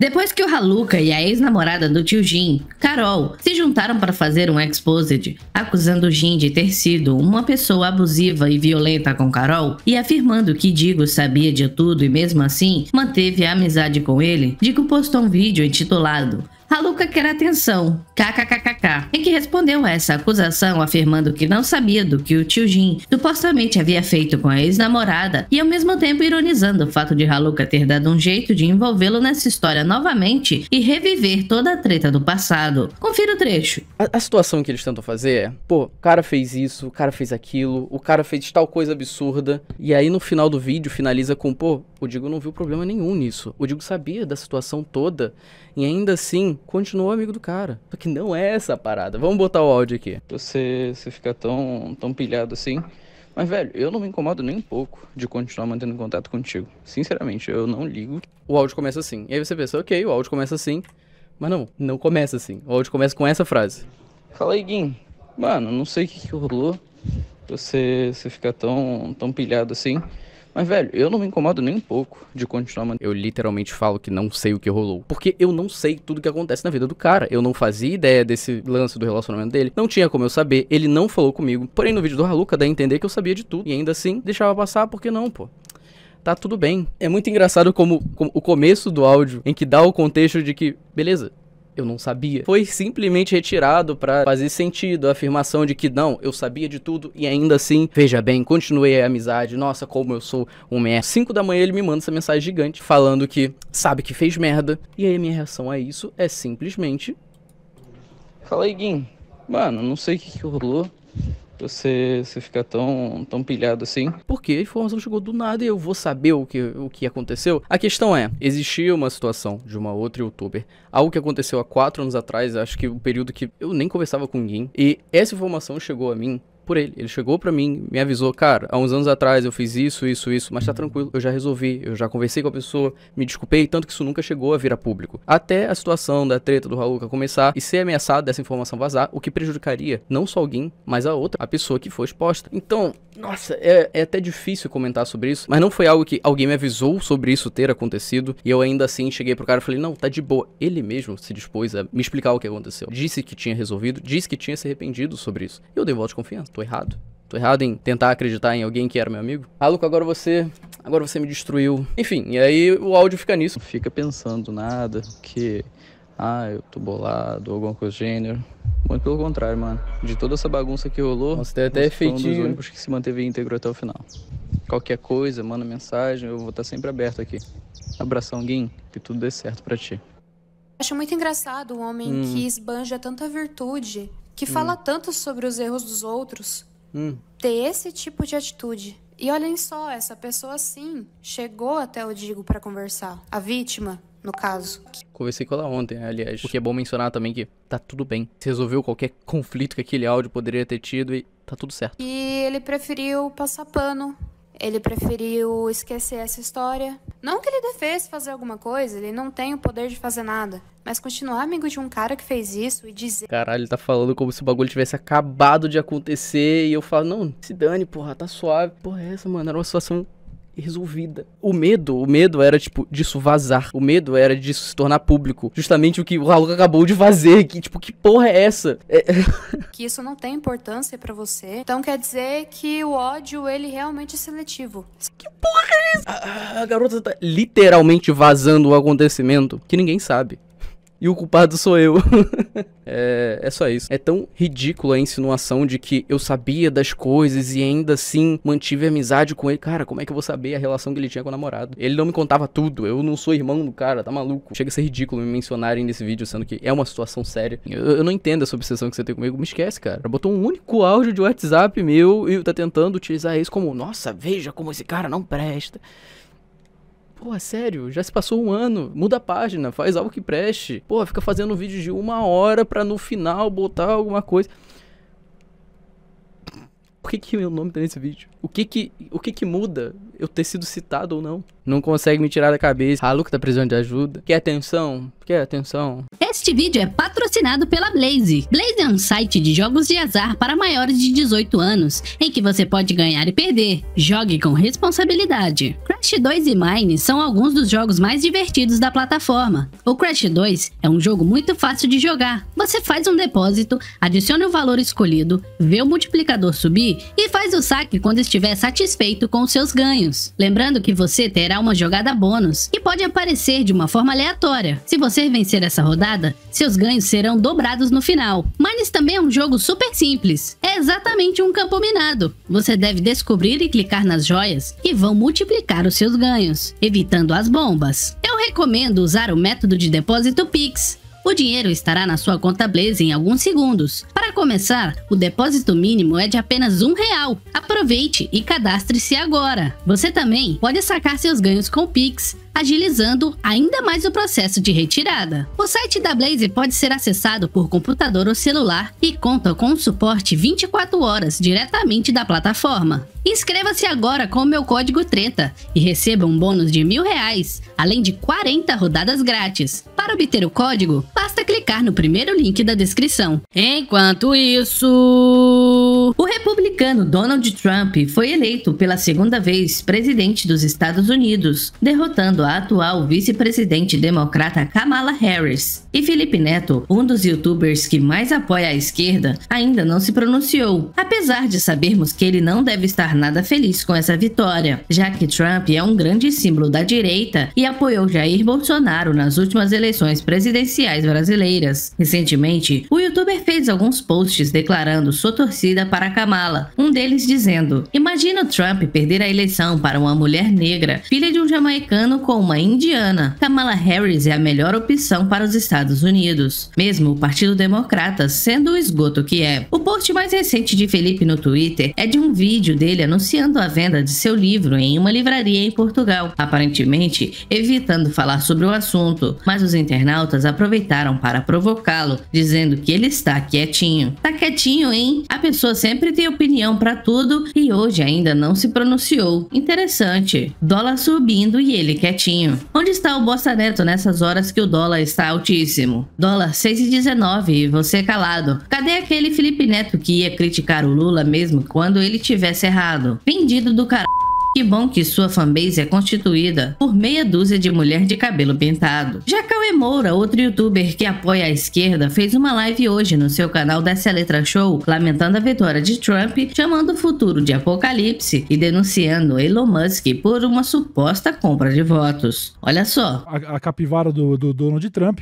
Depois que o Haluka e a ex-namorada do tio Jin, Carol, se juntaram para fazer um exposed, acusando Jin de ter sido uma pessoa abusiva e violenta com Carol e afirmando que Digo sabia de tudo e mesmo assim manteve a amizade com ele, Digo postou um vídeo intitulado a Luca quer atenção. KKKKK. Em que respondeu a essa acusação afirmando que não sabia do que o tio Jin supostamente havia feito com a ex-namorada e ao mesmo tempo ironizando o fato de Haluka ter dado um jeito de envolvê-lo nessa história novamente e reviver toda a treta do passado. Confira o trecho. A, a situação que eles tentam fazer é, pô, o cara fez isso, o cara fez aquilo, o cara fez tal coisa absurda e aí no final do vídeo finaliza com, pô, o Digo não viu problema nenhum nisso. O Digo sabia da situação toda e ainda assim, continuou amigo do cara. Porque não é essa a parada. Vamos botar o áudio aqui. Você, você fica tão, tão pilhado assim. Mas, velho, eu não me incomodo nem um pouco de continuar mantendo contato contigo. Sinceramente, eu não ligo. O áudio começa assim. E aí você pensa, ok, o áudio começa assim. Mas não, não começa assim. O áudio começa com essa frase. Fala aí, Guim. Mano, não sei o que, que rolou. Você, você fica tão, tão pilhado assim. Mas, velho, eu não me incomodo nem um pouco de continuar mantendo. Eu literalmente falo que não sei o que rolou. Porque eu não sei tudo que acontece na vida do cara. Eu não fazia ideia desse lance do relacionamento dele. Não tinha como eu saber. Ele não falou comigo. Porém, no vídeo do Haluca dá a entender que eu sabia de tudo. E ainda assim, deixava passar, porque não, pô tá tudo bem. É muito engraçado como, como, o começo do áudio, em que dá o contexto de que, beleza, eu não sabia. Foi simplesmente retirado para fazer sentido a afirmação de que não, eu sabia de tudo e ainda assim, veja bem, continuei a amizade. Nossa, como eu sou um merda. 5 da manhã ele me manda essa mensagem gigante falando que sabe que fez merda. E aí minha reação a isso é simplesmente Fala aí, Guim. Mano, não sei o que, que rolou você, você fica tão, tão pilhado assim. Porque a informação chegou do nada e eu vou saber o que, o que aconteceu. A questão é, existia uma situação de uma outra youtuber, algo que aconteceu há quatro anos atrás, acho que o um período que eu nem conversava com ninguém, e essa informação chegou a mim por ele. Ele chegou para mim, me avisou, cara, há uns anos atrás eu fiz isso, isso, isso, mas tá uhum. tranquilo, eu já resolvi, eu já conversei com a pessoa, me desculpei, tanto que isso nunca chegou a vir a público. Até a situação da treta do Raul começar e ser ameaçado dessa informação vazar, o que prejudicaria não só alguém, mas a outra, a pessoa que foi exposta. Então, nossa, é, é até difícil comentar sobre isso, mas não foi algo que alguém me avisou sobre isso ter acontecido e eu ainda assim cheguei pro cara e falei, não, tá de boa. Ele mesmo se dispôs a me explicar o que aconteceu. Disse que tinha resolvido, disse que tinha se arrependido sobre isso. Eu dei voto de confiança, tô errado. Tô errado em tentar acreditar em alguém que era meu amigo? Ah, Luca, agora você. Agora você me destruiu. Enfim, e aí o áudio fica nisso. Não fica pensando nada, que. Ah, eu tô bolado, alguma coisa do gênero. Muito pelo contrário, mano. De toda essa bagunça que rolou, Nossa, tem até efeitinho. Foi um dos únicos que se manteve íntegro até o final. Qualquer coisa, manda mensagem, eu vou estar tá sempre aberto aqui. Abração, Guim, que tudo dê certo para ti. Acho muito engraçado o homem hum. que esbanja tanta virtude que hum. fala hum. tanto sobre os erros dos outros, hum. ter esse tipo de atitude. E olhem só, essa pessoa sim chegou até o Digo para conversar. A vítima, no caso. Conversei com ela ontem, aliás. Porque é bom mencionar também que tá tudo bem. Se resolveu qualquer conflito que aquele áudio poderia ter tido e tá tudo certo. E ele preferiu passar pano ele preferiu esquecer essa história. Não que ele devesse fazer alguma coisa, ele não tem o poder de fazer nada. Mas continuar amigo de um cara que fez isso e dizer. Caralho, ele tá falando como se o bagulho tivesse acabado de acontecer. E eu falo, não, se dane, porra, tá suave. Porra, é essa, mano? Era uma situação resolvida. O medo, o medo era, tipo, disso vazar. O medo era disso se tornar público. Justamente o que o Raul acabou de fazer. Que, tipo, que porra é essa? É... é. que isso não tem importância para você. Então quer dizer que o ódio, ele realmente é seletivo. Que porra é essa? A, a garota tá literalmente vazando o acontecimento que ninguém sabe e o culpado sou eu. é, é só isso. É tão ridícula a insinuação de que eu sabia das coisas e ainda assim mantive amizade com ele. Cara, como é que eu vou saber a relação que ele tinha com o namorado? Ele não me contava tudo. Eu não sou irmão do cara, tá maluco. Chega a ser ridículo me mencionarem nesse vídeo, sendo que é uma situação séria. Eu, eu não entendo essa obsessão que você tem comigo. Me esquece, cara. Botou um único áudio de WhatsApp meu e tá tentando utilizar isso como: nossa, veja como esse cara não presta. Pô, sério, já se passou um ano, muda a página, faz algo que preste. Pô, fica fazendo um vídeo de uma hora pra no final botar alguma coisa. O que que o nome tá nesse vídeo? O que que, o que que muda eu ter sido citado ou não? Não consegue me tirar da cabeça. Ah, Luca tá precisando de ajuda. Quer atenção? Quer atenção? Este vídeo é patrocinado pela Blaze. Blaze é um site de jogos de azar para maiores de 18 anos, em que você pode ganhar e perder. Jogue com responsabilidade. Crash 2 e Mine são alguns dos jogos mais divertidos da plataforma. O Crash 2 é um jogo muito fácil de jogar. Você faz um depósito, adiciona o valor escolhido, vê o multiplicador subir e faz o saque quando estiver satisfeito com os seus ganhos. Lembrando que você terá uma jogada bônus, que pode aparecer de uma forma aleatória. Se você vencer essa rodada, seus ganhos serão dobrados no final. Mines também é um jogo super simples. É exatamente um campo minado. Você deve descobrir e clicar nas joias, que vão multiplicar os seus ganhos, evitando as bombas. Eu recomendo usar o método de depósito Pix, o dinheiro estará na sua conta Blaze em alguns segundos. Para começar, o depósito mínimo é de apenas um real. Aproveite e cadastre-se agora. Você também pode sacar seus ganhos com o Pix, agilizando ainda mais o processo de retirada. O site da Blaze pode ser acessado por computador ou celular e conta com um suporte 24 horas diretamente da plataforma. Inscreva-se agora com o meu código 30 e receba um bônus de mil reais, além de 40 rodadas grátis. Para obter o código, basta clicar no primeiro link da descrição. Enquanto isso o republicano Donald Trump foi eleito pela segunda vez presidente dos Estados Unidos, derrotando a atual vice-presidente democrata Kamala Harris. E Felipe Neto, um dos youtubers que mais apoia a esquerda, ainda não se pronunciou, apesar de sabermos que ele não deve estar nada feliz com essa vitória, já que Trump é um grande símbolo da direita e apoiou Jair Bolsonaro nas últimas eleições presidenciais brasileiras. Recentemente, o youtuber fez alguns posts declarando sua torcida para para Kamala, um deles dizendo: Imagina Trump perder a eleição para uma mulher negra, filha de um jamaicano com uma indiana. Kamala Harris é a melhor opção para os Estados Unidos, mesmo o Partido Democrata sendo o esgoto que é. O post mais recente de Felipe no Twitter é de um vídeo dele anunciando a venda de seu livro em uma livraria em Portugal, aparentemente evitando falar sobre o assunto, mas os internautas aproveitaram para provocá-lo, dizendo que ele está quietinho. Tá quietinho, hein? A pessoa sempre tem opinião para tudo e hoje ainda não se pronunciou. Interessante. Dólar subindo e ele quietinho. Onde está o Bossa Neto nessas horas que o dólar está altíssimo? Dólar 6,19 e você calado. Cadê aquele Felipe Neto que ia criticar o Lula mesmo quando ele tivesse errado? Vendido do caralho. Que bom que sua fanbase é constituída por meia dúzia de mulher de cabelo pintado. Já Moura, outro youtuber que apoia a esquerda, fez uma live hoje no seu canal Dessa Letra Show, lamentando a vitória de Trump, chamando o futuro de apocalipse e denunciando Elon Musk por uma suposta compra de votos. Olha só. A, a capivara do, do Donald Trump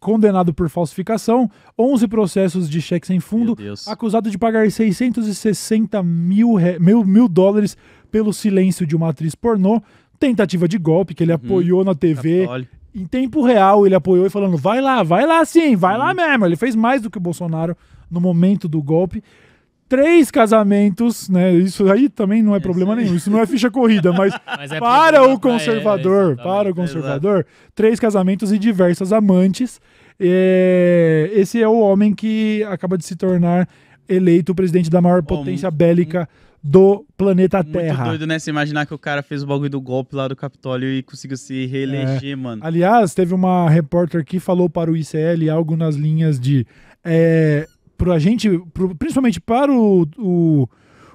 condenado por falsificação, 11 processos de cheque sem fundo, acusado de pagar 660 mil, mil, mil dólares pelo silêncio de uma atriz pornô, tentativa de golpe que ele uhum. apoiou na TV. Em tempo real, ele apoiou e falando: vai lá, vai lá sim, vai lá uhum. mesmo. Ele fez mais do que o Bolsonaro no momento do golpe três casamentos, né? Isso aí também não é, é problema sim. nenhum. Isso não é ficha corrida, mas, mas é para o conservador, é, para o conservador, três casamentos e diversas amantes. É, esse é o homem que acaba de se tornar eleito presidente da maior potência bélica do planeta Terra. Muito doido, né? Você imaginar que o cara fez o bagulho do golpe lá do Capitólio e conseguiu se reeleger, é. mano. Aliás, teve uma repórter que falou para o ICL algo nas linhas de. É, pra gente, pro, principalmente para o, o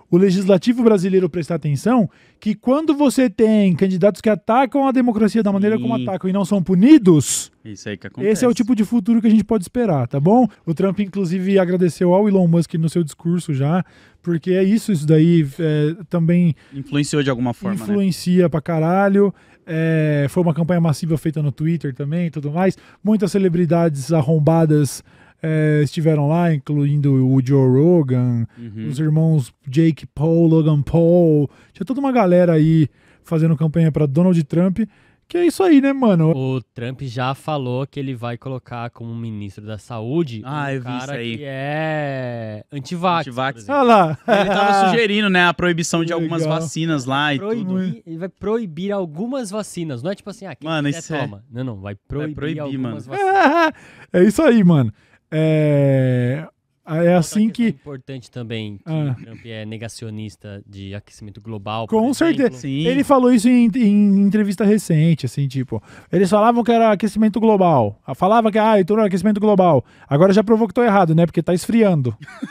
o legislativo brasileiro prestar atenção que quando você tem candidatos que atacam a democracia da maneira como atacam e não são punidos, isso aí que acontece. Esse é o tipo de futuro que a gente pode esperar, tá bom? O Trump, inclusive, agradeceu ao Elon Musk no seu discurso já, porque é isso, isso daí é, também. Influenciou de alguma forma. Né? Influencia né? pra caralho. É, foi uma campanha massiva feita no Twitter também e tudo mais. Muitas celebridades arrombadas é, estiveram lá, incluindo o Joe Rogan, uhum. os irmãos Jake Paul, Logan Paul. Tinha toda uma galera aí fazendo campanha para Donald Trump. Que é isso aí, né, mano? O Trump já falou que ele vai colocar como ministro da saúde ah, um eu vi isso aí. que é antivax. antivax. Ah lá. Ele tava sugerindo, né, a proibição que de algumas legal. vacinas lá e proibir, tudo. Ele vai proibir algumas vacinas. Não é tipo assim, ah, quem mano, isso é toma. É... Não, não, vai proibir, vai proibir algumas mano. vacinas. é isso aí, mano. É, é assim que. importante também que ah. Trump é negacionista de aquecimento global. Com certeza. Sim. Ele falou isso em, em, entrevista recente, assim, tipo. Eles falavam que era aquecimento global. Falava que, ah, então era aquecimento global. Agora já provou que tô errado, né? Porque tá esfriando.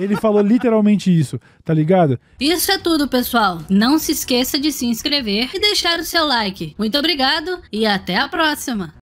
Ele falou literalmente isso, tá ligado? Isso é tudo, pessoal. Não se esqueça de se inscrever e deixar o seu like. Muito obrigado e até a próxima.